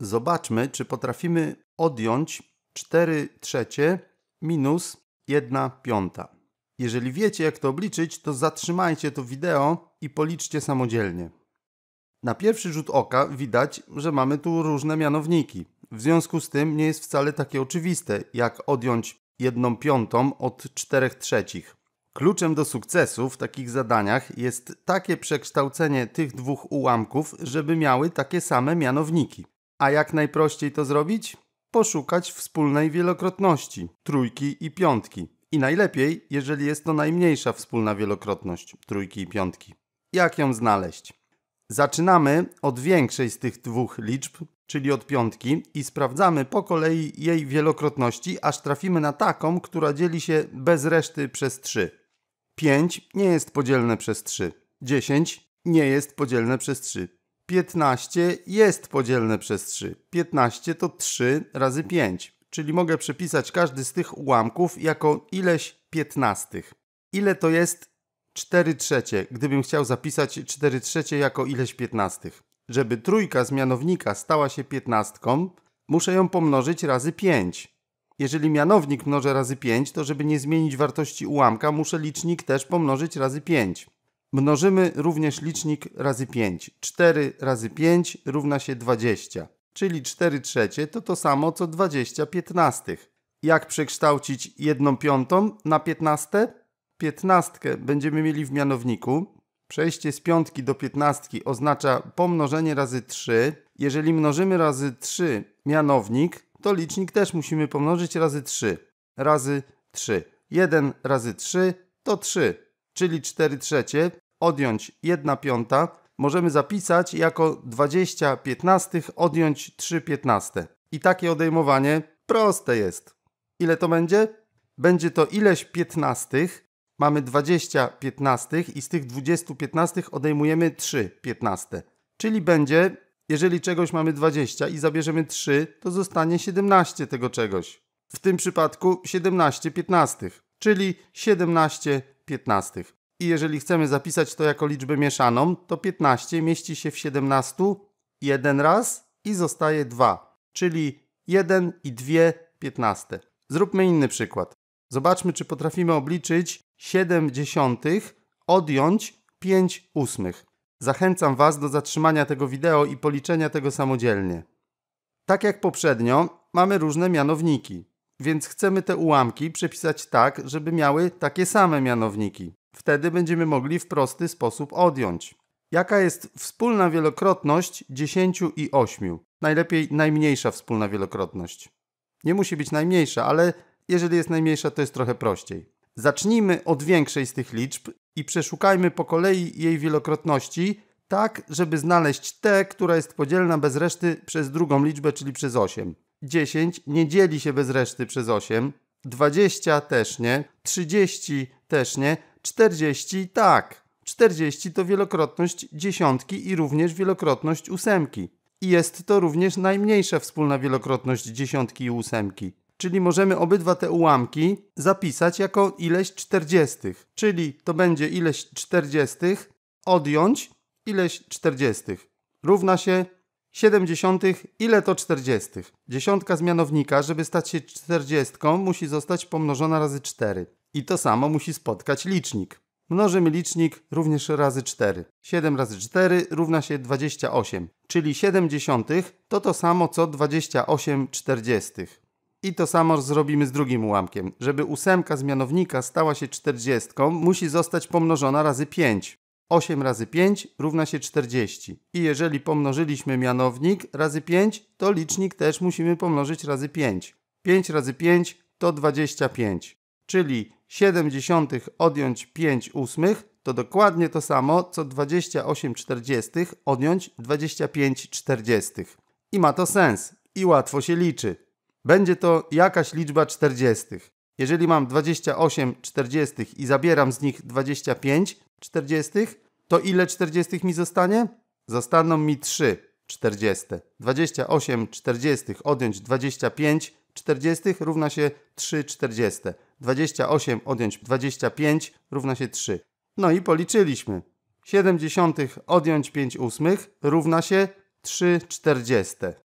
Zobaczmy, czy potrafimy odjąć 4 trzecie minus 1 piąta. Jeżeli wiecie, jak to obliczyć, to zatrzymajcie to wideo i policzcie samodzielnie. Na pierwszy rzut oka widać, że mamy tu różne mianowniki. W związku z tym nie jest wcale takie oczywiste, jak odjąć 1 piątą od 4 trzecich. Kluczem do sukcesu w takich zadaniach jest takie przekształcenie tych dwóch ułamków, żeby miały takie same mianowniki. A jak najprościej to zrobić? Poszukać wspólnej wielokrotności trójki i piątki. I najlepiej, jeżeli jest to najmniejsza wspólna wielokrotność trójki i piątki. Jak ją znaleźć? Zaczynamy od większej z tych dwóch liczb, czyli od piątki, i sprawdzamy po kolei jej wielokrotności, aż trafimy na taką, która dzieli się bez reszty przez 3. 5 nie jest podzielne przez 3. 10 nie jest podzielne przez 3. 15 jest podzielne przez 3. 15 to 3 razy 5, czyli mogę przepisać każdy z tych ułamków jako ileś 15. Ile to jest 4 trzecie, gdybym chciał zapisać 4 trzecie jako ileś 15? Żeby trójka z mianownika stała się 15, muszę ją pomnożyć razy 5. Jeżeli mianownik mnożę razy 5, to żeby nie zmienić wartości ułamka, muszę licznik też pomnożyć razy 5. Mnożymy również licznik razy 5. 4 razy 5 równa się 20, czyli 4 trzecie to to samo co 20 piętnastych. Jak przekształcić 1 piątą na 15? 15 będziemy mieli w mianowniku. Przejście z piątki do piętnastki oznacza pomnożenie razy 3. Jeżeli mnożymy razy 3 mianownik, to licznik też musimy pomnożyć razy 3. Razy 3. 1 razy 3 to 3, czyli 4 trzecie odjąć 1 piąta możemy zapisać jako 20 piętnastych odjąć 3 piętnaste. I takie odejmowanie proste jest. Ile to będzie? Będzie to ileś piętnastych. Mamy 20 piętnastych i z tych 20 piętnastych odejmujemy 3 piętnaste. Czyli będzie, jeżeli czegoś mamy 20 i zabierzemy 3, to zostanie 17 tego czegoś. W tym przypadku 17 piętnastych, czyli 17 piętnastych i jeżeli chcemy zapisać to jako liczbę mieszaną, to 15 mieści się w 17 jeden raz i zostaje 2, czyli 1 i 2 15 Zróbmy inny przykład. Zobaczmy, czy potrafimy obliczyć 7 dziesiątych odjąć 5 ósmych. Zachęcam Was do zatrzymania tego wideo i policzenia tego samodzielnie. Tak jak poprzednio, mamy różne mianowniki, więc chcemy te ułamki przepisać tak, żeby miały takie same mianowniki. Wtedy będziemy mogli w prosty sposób odjąć. Jaka jest wspólna wielokrotność 10 i 8? Najlepiej najmniejsza wspólna wielokrotność. Nie musi być najmniejsza, ale jeżeli jest najmniejsza, to jest trochę prościej. Zacznijmy od większej z tych liczb i przeszukajmy po kolei jej wielokrotności, tak żeby znaleźć tę, która jest podzielna bez reszty przez drugą liczbę, czyli przez 8. 10 nie dzieli się bez reszty przez 8, 20 też nie, 30 też nie, 40 tak. 40 to wielokrotność dziesiątki i również wielokrotność ósemki. I jest to również najmniejsza wspólna wielokrotność dziesiątki i ósemki. Czyli możemy obydwa te ułamki zapisać jako ileś czterdziestych. Czyli to będzie ileś czterdziestych odjąć ileś czterdziestych. Równa się 70. Ile to 40? Dziesiątka z mianownika, żeby stać się czterdziestką, musi zostać pomnożona razy 4. I to samo musi spotkać licznik. Mnożymy licznik również razy 4. 7 razy 4 równa się 28, czyli 70 to to samo co 28 czterdziestych. I to samo zrobimy z drugim ułamkiem. Żeby ósemka z mianownika stała się 40, musi zostać pomnożona razy 5. 8 razy 5 równa się 40. I jeżeli pomnożyliśmy mianownik razy 5, to licznik też musimy pomnożyć razy 5. 5 razy 5 to 25. Czyli 0,7 odjąć 5 ósmych to dokładnie to samo, co 28 czterdziestych odjąć 25 czterdziestych. I ma to sens i łatwo się liczy. Będzie to jakaś liczba czterdziestych. Jeżeli mam 28 czterdziestych i zabieram z nich 25 czterdziestych, to ile czterdziestych mi zostanie? Zostaną mi 3 czterdzieste. 28 czterdziestych odjąć 25 czterdziestych równa się 3 czterdzieste. 28 odjąć 25 równa się 3. No i policzyliśmy. 70 odjąć 5 ósmych równa się 3 czterdzieste.